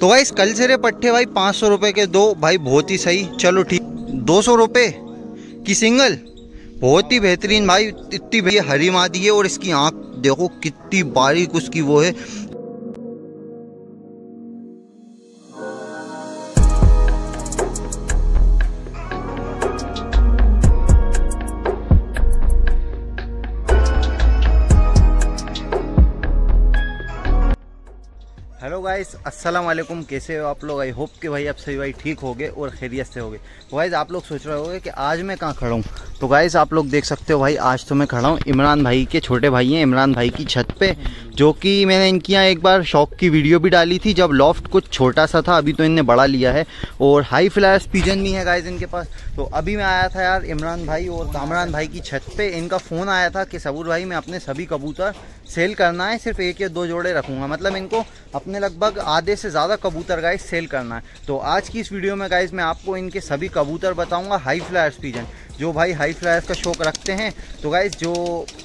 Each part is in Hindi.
तो भाई कल से रे पट्टे भाई पाँच सौ रुपये के दो भाई बहुत ही सही चलो ठीक दो सौ रुपये की सिंगल बहुत ही बेहतरीन भाई इतनी भैया हरी मादी है और इसकी आँख देखो कितनी बारीक उसकी वो है हेलो गाइस अस्सलाम वालेकुम कैसे हो आप लोग आई होप कि भाई आप सही भाई ठीक हो गए और खैरियत से हो गए तो गाइस आप लोग सोच रहे होगे कि आज मैं कहाँ खड़ा हूँ तो गाइस आप लोग देख सकते हो भाई आज तो मैं खड़ा हूँ इमरान भाई के छोटे भाई हैं इमरान भाई की छत पे जो कि मैंने इनकी यहाँ एक बार शौक की वीडियो भी डाली थी जब लॉफ्ट कुछ छोटा सा था अभी तो इनने बड़ा लिया है और हाई फ्लायर्स पिजन भी है गाइज इनके पास तो अभी मैं आया था यार इमरान भाई और कामरान भाई की छत पे इनका फ़ोन आया था कि सबूर भाई मैं अपने सभी कबूतर सेल करना है सिर्फ एक या दो जोड़े रखूँगा मतलब इनको अपने लगभग आधे से ज़्यादा कबूतर गाइज सेल करना है तो आज की इस वीडियो में गाइज मैं आपको इनके सभी कबूतर बताऊँगा हाई फ्लायर्स पिजन जो भाई हाई फ्लायर्स का शौक रखते हैं तो गाइज़ जो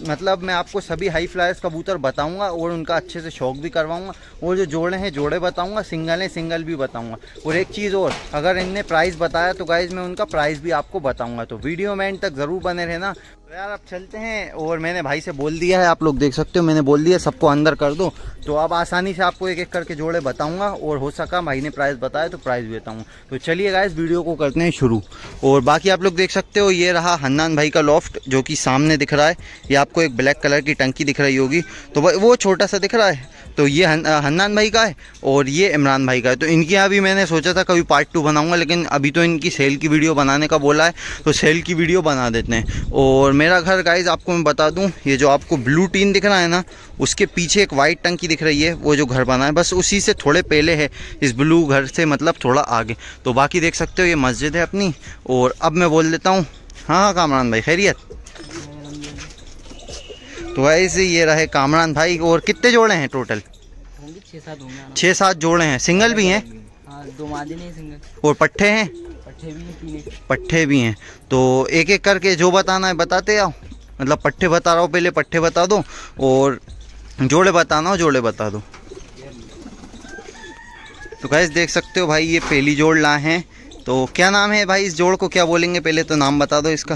मतलब मैं आपको सभी हाई फ्लायर्स कबूतर बताऊंगा और उनका अच्छे से शौक भी करवाऊंगा और जो जोड़े हैं जोड़े बताऊंगा सिंगल हैं सिंगल भी बताऊंगा और एक चीज़ और अगर इनने प्राइस बताया तो गाइज़ मैं उनका प्राइस भी आपको बताऊँगा तो वीडियो में एंड तक ज़रूर बने रहना तो यार अब चलते हैं और मैंने भाई से बोल दिया है आप लोग देख सकते हो मैंने बोल दिया सबको अंदर कर दो तो अब आसानी से आपको एक एक करके जोड़े बताऊंगा और हो सका भाई ने प्राइस बताया तो प्राइस भी बताऊँ तो चलिए गाय वीडियो को करते हैं शुरू और बाकी आप लोग देख सकते हो ये रहा हन्नान भाई का लॉफ्ट जो कि सामने दिख रहा है ये आपको एक ब्लैक कलर की टंकी दिख रही होगी तो वो छोटा सा दिख रहा है तो ये हन, हन्नान भाई का है और ये इमरान भाई का है तो इनके यहाँ भी मैंने सोचा था कभी पार्ट टू बनाऊँगा लेकिन अभी तो इनकी सेल की वीडियो बनाने का बोला है तो सेल की वीडियो बना देते हैं और मेरा घर गाइज आपको मैं बता दूँ ये जो आपको ब्लू टीन दिख रहा है ना उसके पीछे एक वाइट टंकी दिख रही है वो जो घर बना है बस उसी से थोड़े पहले है इस ब्लू घर से मतलब थोड़ा आगे तो बाकी देख सकते हो ये मस्जिद है अपनी और अब मैं बोल देता हूँ हाँ हाँ कामरान भाई खैरियत तो वाइस ये रहे कामरान भाई और कितने जोड़े हैं टोटल छः सात जोड़े हैं सिंगल भी हैं हाँ, दो सिंगल और पट्ठे हैं पट्ठे भी हैं तो एक एक करके जो बताना है बताते आओ मतलब पट्ठे बता रहा हूँ पहले पट्ठे बता दो और जोड़े बताना हो जोड़े बता दो तो गैस देख सकते हो भाई ये पहली जोड़ ला है तो क्या नाम है भाई इस जोड़ को क्या बोलेंगे पहले तो नाम बता दो इसका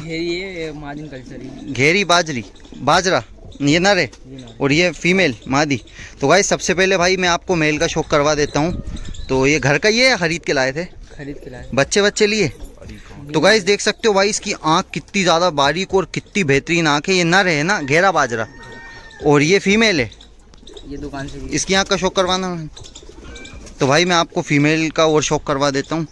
घेरी बाजरी बाजरा ये नर है और ये फीमेल मादी तो भाई सबसे पहले भाई मैं आपको मेल का शौक करवा देता हूँ तो ये घर का ये है खरीद के लाए थे खरीद के लाए बच्चे बच्चे लिए तो गाइस देख सकते हो भाई इसकी आंख कितनी ज़्यादा बारीक और कितनी बेहतरीन आंख है ये नर है ना घेरा बाजरा और ये फीमेल है ये दुकान से इसकी आँख का शौक करवाना तो भाई मैं आपको फीमेल का और शौक करवा देता हूँ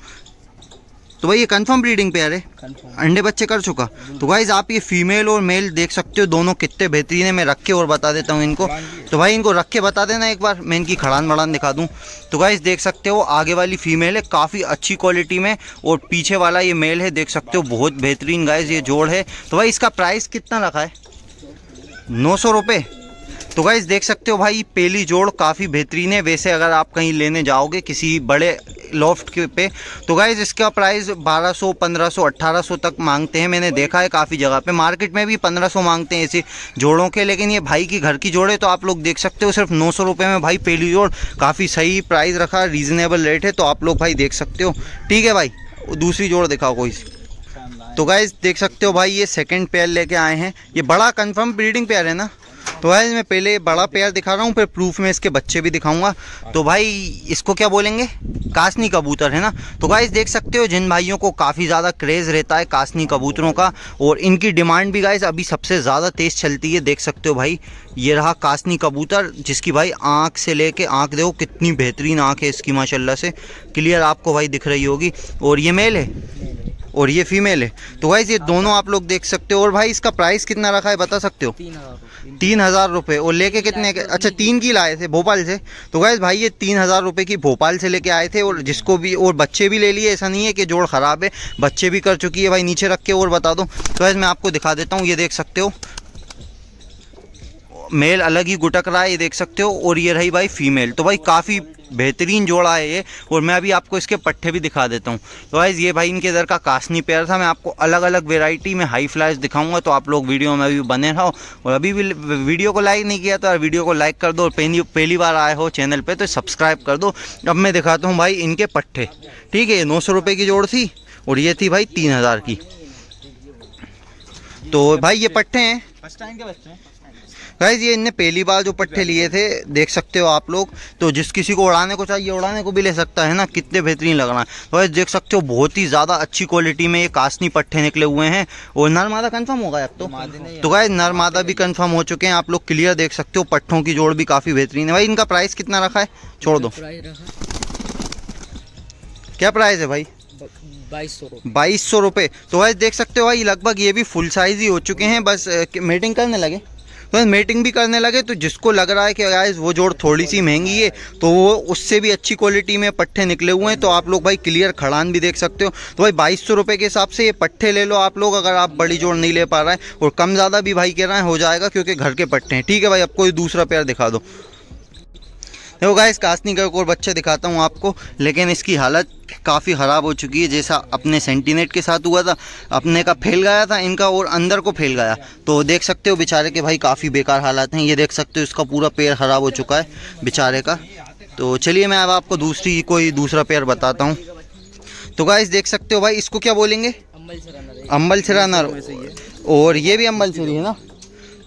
तो भाई ये कंफर्म ब्रीडिंग आ रहे अंडे बच्चे कर चुका तो गाइज आप ये फीमेल और मेल देख सकते हो दोनों कितने बेहतरीन है मैं रख के और बता देता हूँ इनको तो भाई इनको रख के बता देना एक बार मैं इनकी खड़ान वड़ान दिखा दूँ तो गाइज देख सकते हो आगे वाली फीमेल है काफ़ी अच्छी क्वालिटी में और पीछे वाला ये मेल है देख सकते हो बहुत बेहतरीन गाइज ये जोड़ है तो भाई इसका प्राइस कितना रखा है नौ सौ रुपये तो गाइज देख सकते हो भाई पेली जोड़ काफ़ी बेहतरीन है वैसे अगर आप कहीं लेने जाओगे किसी बड़े लॉफ्ट के पे तो गाइज इसका प्राइस 1200 1500 1800 तक मांगते हैं मैंने देखा है काफ़ी जगह पे मार्केट में भी 1500 मांगते हैं ऐसे जोड़ों के लेकिन ये भाई की घर की जोड़े तो आप लोग देख सकते हो सिर्फ नौ सौ में भाई पेली जोड़ काफ़ी सही प्राइस रखा रीज़नेबल रेट है तो आप लोग भाई देख सकते हो ठीक है भाई दूसरी जोड़ दिखाओ कोई तो गाइज देख सकते हो भाई ये सेकेंड पेयर लेके आए हैं ये बड़ा कन्फर्म ब्रीडिंग पेयर है ना तो भाई मैं पहले बड़ा पेयर दिखा रहा हूँ फिर प्रूफ में इसके बच्चे भी दिखाऊंगा हाँ। तो भाई इसको क्या बोलेंगे कासनी कबूतर है ना तो गाइज़ हाँ। देख सकते हो जिन भाइयों को काफ़ी ज़्यादा क्रेज़ रहता है कासनी कबूतरों का और इनकी डिमांड भी गाइज अभी सबसे ज़्यादा तेज़ चलती है देख सकते हो भाई ये रहा कासनी कबूतर जिसकी भाई आँख से ले कर आँख देखो कितनी बेहतरीन आँख है इसकी माशाला से क्लियर आपको भाई दिख रही होगी और ये मेल है और ये फीमेल है तो भाई ये दोनों आप लोग देख सकते हो और भाई इसका प्राइस कितना रखा है बता सकते हो तीन हज़ार रुपये और लेके कितने के अच्छा तीन की लाए थे भोपाल से तो गैस भाई ये तीन हज़ार रुपये की भोपाल से लेके आए थे और जिसको भी और बच्चे भी ले लिए ऐसा नहीं है कि जोड़ ख़राब है बच्चे भी कर चुकी है भाई नीचे रख के और बता दो तो वाइज मैं आपको दिखा देता हूँ ये देख सकते हो मेल अलग ही गुटक रहा है ये देख सकते हो और ये रही भाई फीमेल तो भाई काफ़ी बेहतरीन जोड़ा है ये और मैं अभी आपको इसके पट्ठे भी दिखा देता हूँ तो वाइज ये भाई इनके इधर का कासनी पेयर था मैं आपको अलग अलग वेराइटी में हाई फ्लाइज दिखाऊंगा तो आप लोग वीडियो में अभी बने रहो और अभी भी वीडियो को लाइक नहीं किया तो यार वीडियो को लाइक कर दो और पहली पहली बार आए हो चैनल पर तो सब्सक्राइब कर दो अब मैं दिखाता हूँ भाई इनके पट्ठे ठीक है सौ रुपये की जोड़ थी और ये थी भाई तीन की तो भाई ये पट्टे हैं गाइज ये इनने पहली बार जो पट्टे लिए थे देख सकते हो आप लोग तो जिस किसी को उड़ाने को चाहिए उड़ाने को भी ले सकता है ना कितने बेहतरीन लग रहा है गाइज तो देख सकते हो बहुत ही ज़्यादा अच्छी क्वालिटी में ये कासनी पट्टे निकले हुए हैं और नर्मादा कन्फर्म होगा अब तो तो गाइज नर्मादा भी कन्फर्म हो चुके हैं आप लोग क्लियर देख सकते हो पट्टों की जोड़ भी काफ़ी बेहतरीन है भाई इनका प्राइस कितना रखा है छोड़ दो क्या प्राइस है भाई बाईस सौ रुपए तो भाई देख सकते हो भाई लगभग ये भी फुल साइज ही हो चुके हैं बस मीटिंग करने लगे बस तो मेटिंग भी करने लगे तो जिसको लग रहा है कि गाइस वो जोड़ थोड़ी सी महंगी है तो वो उससे भी अच्छी क्वालिटी में पट्ठे निकले हुए हैं तो आप लोग भाई क्लियर खड़ान भी देख सकते हो तो भाई बाईस सौ के हिसाब से ये पट्ठे ले लो आप लोग अगर आप बड़ी जोड़ नहीं ले पा रहे हैं और कम ज़्यादा भी भाई कह रहे हैं हो जाएगा क्योंकि घर के पट्टे हैं ठीक है भाई आपको दूसरा पेयर दिखा दो देखो तो गाइस कास्नी का एक और बच्चा दिखाता हूँ आपको लेकिन इसकी हालत काफ़ी ख़राब हो चुकी है जैसा अपने सेंटीनेट के साथ हुआ था अपने का फैल गया था इनका और अंदर को फैल गया तो देख सकते हो बेचारे के भाई काफ़ी बेकार हालात हैं ये देख सकते हो इसका पूरा पेड़ ख़राब हो चुका है बेचारे का तो चलिए मैं अब आपको दूसरी कोई दूसरा पेड़ बताता हूँ तो गाइस देख सकते हो भाई इसको क्या बोलेंगे अम्बल नर और ये भी अम्बल सरी है ना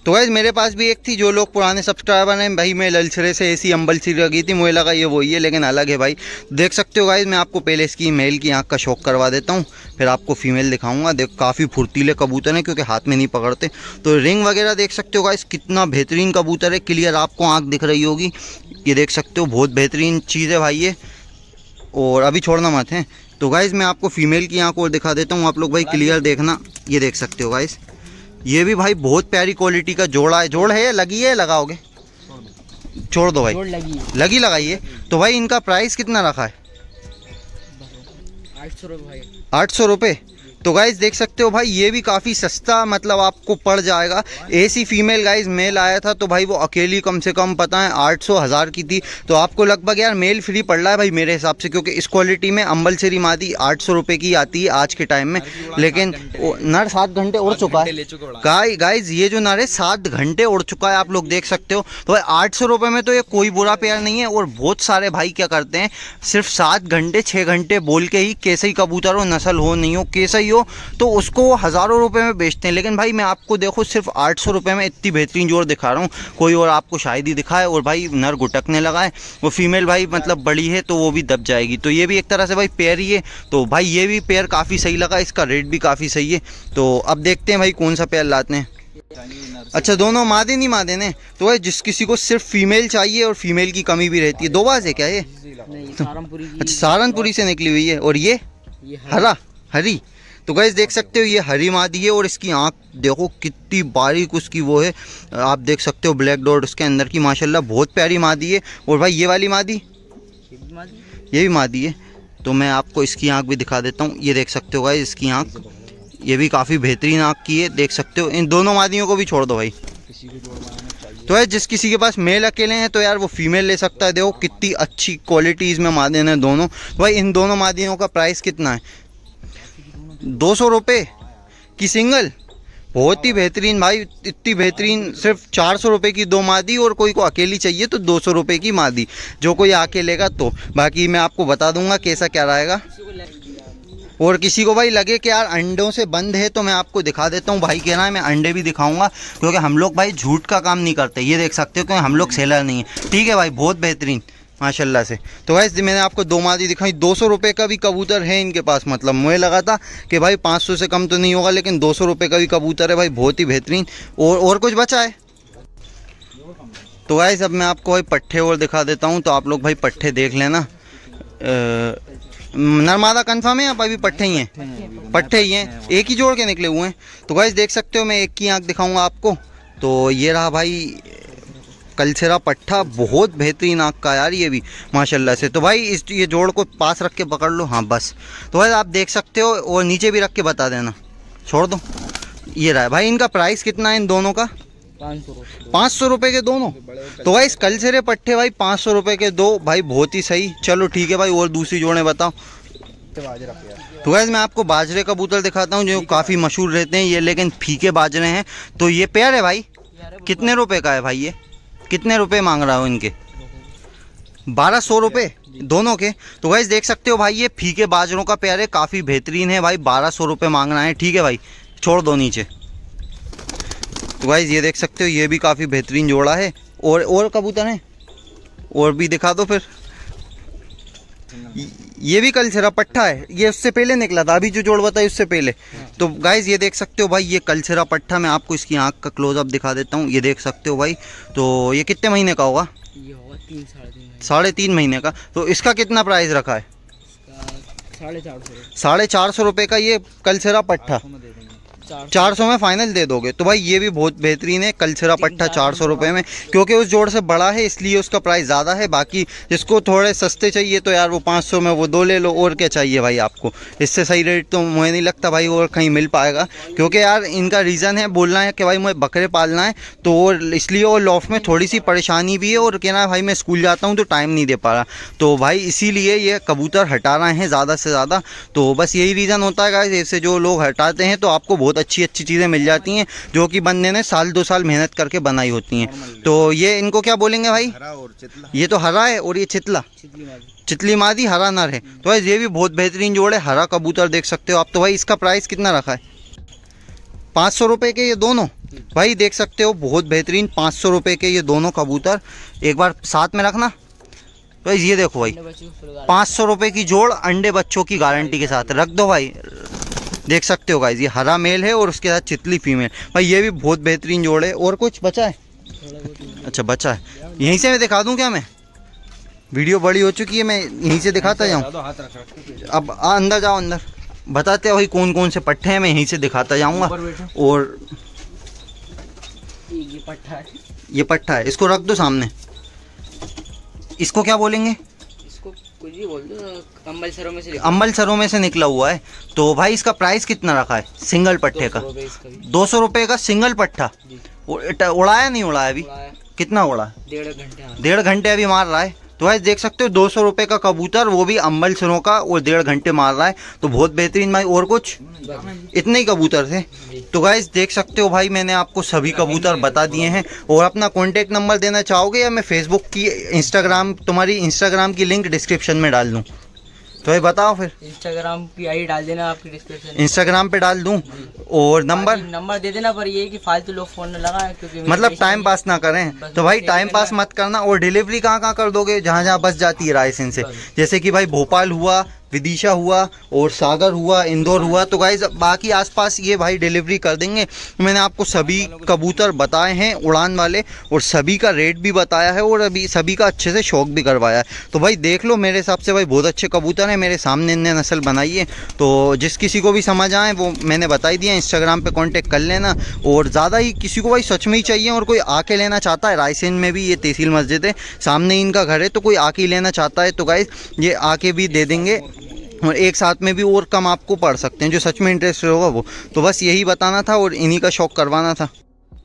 तो वैसे मेरे पास भी एक थी जो लोग पुराने सब्सक्राइबर हैं भाई मैं ललछरे से ऐसी अम्बल सी लगी थी मुझे लगा ये वही है लेकिन अलग है भाई देख सकते हो गाइज मैं आपको पहले इसकी मेल की आँख का शौक करवा देता हूँ फिर आपको फीमेल दिखाऊंगा देख काफ़ी फुर्तीले कबूतर हैं क्योंकि हाथ में नहीं पकड़ते तो रिंग वगैरह देख सकते हो गाइज कितना बेहतरीन कबूतर है क्लियर आपको आँख दिख रही होगी ये देख सकते हो बहुत बेहतरीन चीज़ है भाई ये और अभी छोड़ना मत है तो गाइज़ मैं आपको फीमेल की आँख और दिखा देता हूँ आप लोग भाई क्लियर देखना ये देख सकते हो गाइज़ ये भी भाई बहुत प्यारी क्वालिटी का जोड़ा है जोड़ है लगी है लगाओगे छोड़ दो भाई लगी लगी लगाइए तो भाई इनका प्राइस कितना रखा है आठ सौ रुपये तो गाइज़ देख सकते हो भाई ये भी काफ़ी सस्ता मतलब आपको पड़ जाएगा एसी फीमेल गाइज़ मेल आया था तो भाई वो अकेली कम से कम पता है आठ सौ हज़ार की थी तो आपको लगभग यार मेल फ्री पड़ रहा है भाई मेरे हिसाब से क्योंकि इस क्वालिटी में अम्बल से मादी आठ सौ रुपये की आती है आज के टाइम में लेकिन नर सात घंटे उड़ चुका है गाय गाइज ये जो नर है सात घंटे उड़ चुका है आप लोग देख सकते हो तो भाई आठ सौ रुपये में तो ये कोई बुरा प्यार नहीं है और बहुत सारे भाई क्या करते हैं सिर्फ सात घंटे छः घंटे बोल के ही कैसे ही कबूतर हो नसल हो नहीं हो कैसे ही हो तो उसको हज़ारों रुपये में बेचते हैं लेकिन भाई मैं आपको देखो सिर्फ आठ सौ रुपये में इतनी बेहतरीन जोड़ दिखा रहा हूँ कोई और आपको शायद ही दिखाए और भाई नर घुटकने लगाए वो फीमेल भाई मतलब बड़ी है तो वो भी दब जाएगी तो ये भी एक तरह से भाई पेयर ही है तो भाई ये भी पेयर काफ़ी सही लगा इसका रेट भी काफ़ी सही है तो अब देखते हैं भाई कौन सा पेयर लाते हैं अच्छा दोनों मादे नहीं मादे ने तो है जिस किसी को सिर्फ फीमेल चाहिए और फीमेल की कमी भी रहती है दो बाज है क्या ये तो, अच्छा सहारनपुरी से निकली हुई है और ये हरा हरी तो गैस देख सकते हो ये हरी मादी है और इसकी आँख देखो कितनी बारीक उसकी वो है आप देख सकते हो ब्लैक डॉट उसके अंदर की माशाल्लाह बहुत प्यारी मादी है और भाई ये वाली मादी ये भी मादी है तो मैं आपको इसकी आँख भी दिखा देता हूँ ये देख सकते हो गाइज इसकी आँख ये भी काफ़ी बेहतरीन आँख की है देख सकते हो इन दोनों मादियों को भी छोड़ दो भाई तो है जिस किसी के पास मेल अकेले हैं तो यार वो फीमेल ले सकता है देखो कितनी अच्छी क्वालिटीज़ में मादे हैं दोनों भाई इन दोनों मादियों का प्राइस कितना है दो सौ रुपये की सिंगल बहुत ही बेहतरीन भाई इतनी बेहतरीन सिर्फ चार सौ रुपये की दो मादी और कोई को अकेली चाहिए तो दो सौ रुपये की मादी जो कोई आके लेगा तो बाकी मैं आपको बता दूंगा कैसा क्या रहेगा और किसी को भाई लगे कि यार अंडों से बंद है तो मैं आपको दिखा देता हूँ भाई कह रहा है मैं अंडे भी दिखाऊंगा क्योंकि हम लोग भाई झूठ का काम नहीं करते ये देख सकते हो क्योंकि हम लोग सेलर नहीं है ठीक है भाई बहुत बेहतरीन माशाल्लाह से तो वैसे मैंने आपको दो मादी दिखाई दो सौ रुपये का भी कबूतर है इनके पास मतलब मुझे लगा था कि भाई पाँच सौ से कम तो नहीं होगा लेकिन दो सौ रुपये का भी कबूतर है भाई बहुत ही बेहतरीन और और कुछ बचा है तो भाई अब मैं आपको भाई पट्ठे और दिखा देता हूँ तो आप लोग भाई पट्ठे देख लेना नर्मादा कन्फर्म है आप अभी पट्ठे ही हैं पट्ठे ही हैं एक ही जोड़ के निकले हुए हैं तो वैसे देख सकते हो मैं एक ही आँख दिखाऊंगा आपको तो ये रहा भाई कलछरा पट्ठा बहुत बेहतरीन आँख का यार ये भी माशाल्लाह से तो भाई इस ये जोड़ को पास रख के पकड़ लो हाँ बस तो भाई आप देख सकते हो और नीचे भी रख के बता देना छोड़ दो ये रहा है भाई इनका प्राइस कितना है इन दोनों का पाँच सौ रुपये के दोनों तो भाई इस कलछरे पट्टे भाई पाँच सौ रुपये के दो भाई बहुत ही सही चलो ठीक है भाई और दूसरी जोड़े बताओ तो गैस मैं आपको बाजरे का बूतल दिखाता हूँ जो काफ़ी मशहूर रहते हैं ये लेकिन फीके बाजरे हैं तो ये प्यार है भाई कितने रुपए का है भाई ये कितने रुपए मांग रहा हो इनके बारह सौ रुपये दोनों के तो भाई देख सकते हो भाई ये फीके बाजरों का प्यार है काफ़ी बेहतरीन है भाई बारह सौ रुपये मांग रहा है ठीक है भाई छोड़ दो नीचे तो गाइज ये देख सकते हो ये भी काफ़ी बेहतरीन जोड़ा है और और कबूतर हैं और भी दिखा दो फिर ये भी कल्चरा पट्टा है ये उससे पहले निकला था अभी जो जोड़ बताई उससे पहले तो गाइज ये देख सकते हो भाई ये कल्चरा पट्टा मैं आपको इसकी आँख का क्लोजअप दिखा देता हूँ ये देख सकते हो भाई तो ये कितने महीने का होगा साढ़े तीन साढ़े तीन महीने का तो इसका कितना प्राइस रखा है साढ़े चार सौ साढ़े चार सौ रुपये का ये कल्चरा पट्टा चार सौ में फाइनल दे दोगे तो भाई ये भी बहुत बेहतरीन है कल्चरा पट्टा चार सौ रुपये में क्योंकि उस जोड़ से बड़ा है इसलिए उसका प्राइस ज़्यादा है बाकी जिसको थोड़े सस्ते चाहिए तो यार वो पाँच सौ में वो दो ले लो और क्या चाहिए भाई आपको इससे सही रेट तो मुझे नहीं लगता भाई और कहीं मिल पाएगा क्योंकि यार इनका रीज़न है बोलना है कि भाई मुझे बकरे पालना है तो और इसलिए और लॉफ में थोड़ी सी परेशानी भी है और कहना भाई मैं स्कूल जाता हूँ तो टाइम नहीं दे पा रहा तो भाई इसीलिए ये कबूतर हटा रहे हैं ज़्यादा से ज़्यादा तो बस यही रीज़न होता है इससे जो लोग हटाते हैं तो आपको बहुत बहुत अच्छी अच्छी चीज़ें मिल जाती हैं जो कि बंदे ने साल दो साल मेहनत करके बनाई होती हैं तो ये इनको क्या बोलेंगे भाई ये तो हरा है और ये चितला चितली मादी हरा नर है तो भाई ये भी बहुत बेहतरीन जोड़ है हरा कबूतर देख सकते हो आप तो भाई इसका प्राइस कितना रखा है पाँच सौ रुपये के ये दोनों भाई देख सकते हो बहुत बेहतरीन पाँच सौ रुपये के ये दोनों कबूतर एक बार साथ में रखना तो ये देखो भाई पाँच सौ रुपये की जोड़ अंडे बच्चों की गारंटी के साथ रख दो भाई देख सकते हो गाइज ये हरा मेल है और उसके साथ चितली फीमेल भाई ये भी बहुत बेहतरीन जोड़ है और कुछ बचा है अच्छा बचा है यहीं से मैं दिखा दूँ क्या मैं वीडियो बड़ी हो चुकी है मैं यहीं से दिखाता जाऊँ अब अंदर जाओ अंदर बताते हो कौन कौन से पट्टे हैं मैं यहीं से दिखाता जाऊँगा और ये पट्टा है ये पट्टा है इसको रख दो सामने इसको क्या बोलेंगे अम्बल सरों में से अम्बल सरों में से निकला हुआ है तो भाई इसका प्राइस कितना रखा है सिंगल पट्टे का दो सौ रुपए का सिंगल पट्टा उड़ाया नहीं उड़ाया अभी कितना उड़ा डेढ़ घंटे डेढ़ घंटे अभी मार रहा है तो भाई देख सकते हो दो सौ रुपए का कबूतर वो भी अम्बल सरों का और डेढ़ घंटे मार रहा है तो बहुत बेहतरीन भाई और कुछ इतने ही कबूतर थे तो गाइज देख सकते हो भाई मैंने आपको सभी कबूतर बता दिए हैं और अपना कॉन्टेक्ट नंबर देना चाहोगे या मैं फेसबुक की इंस्टाग्राम तुम्हारी इंस्टाग्राम की लिंक डिस्क्रिप्शन में डाल दूँ तो भाई बताओ फिर इंस्टाग्राम की आई डाल देना आपकी डिस्क्रिप्शन इंस्टाग्राम पे डाल दूँ और नंबर हाँ नंबर दे देना पर ये कि फालतू लोग फोन न लगा क्योंकि मतलब टाइम पास ना करें तो भाई टाइम पास मत करना और डिलीवरी कहाँ कहाँ कर दोगे जहाँ जहाँ बस जाती है रायसेन से जैसे कि भाई भोपाल हुआ विदिशा हुआ और सागर हुआ इंदौर हुआ तो गाइज बाकी आसपास ये भाई डिलीवरी कर देंगे मैंने आपको सभी कबूतर बताए हैं उड़ान वाले और सभी का रेट भी बताया है और अभी सभी का अच्छे से शौक भी करवाया है तो भाई देख लो मेरे हिसाब से भाई बहुत अच्छे कबूतर हैं मेरे सामने इनने नस्ल बनाई है तो जिस किसी को भी समझ आए वो मैंने बताई दिया इंस्टाग्राम पर कॉन्टेक्ट कर लेना और ज़्यादा ही किसी को भाई सच में ही चाहिए और कोई आके लेना चाहता है रायसेन में भी ये तहसील मस्जिद है सामने इनका घर है तो कोई आके लेना चाहता है तो गाइज ये आके भी दे देंगे और एक साथ में भी और कम आपको पढ़ सकते हैं जो सच में इंटरेस्ट होगा वो तो बस यही बताना था और इन्हीं का शौक करवाना था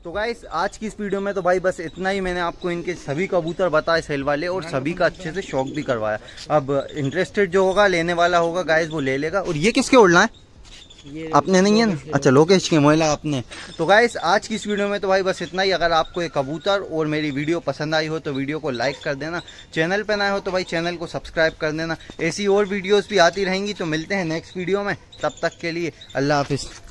तो भाई आज की इस वीडियो में तो भाई बस इतना ही मैंने आपको इनके सभी कबूतर बताए सेल वाले और सभी का अच्छे से शौक भी करवाया अब इंटरेस्टेड जो होगा लेने वाला होगा गाइस वो ले लेगा और ये किसके उड़ना है आपने नहीं है ना अच्छा लोकेश की महिला आपने तो गाइस आज की इस वीडियो में तो भाई बस इतना ही अगर आपको ये कबूतर और मेरी वीडियो पसंद आई हो तो वीडियो को लाइक कर देना चैनल पर ना हो तो भाई चैनल को सब्सक्राइब कर देना ऐसी और वीडियोज़ भी आती रहेंगी तो मिलते हैं नेक्स्ट वीडियो में तब तक के लिए अल्लाह हाफिज़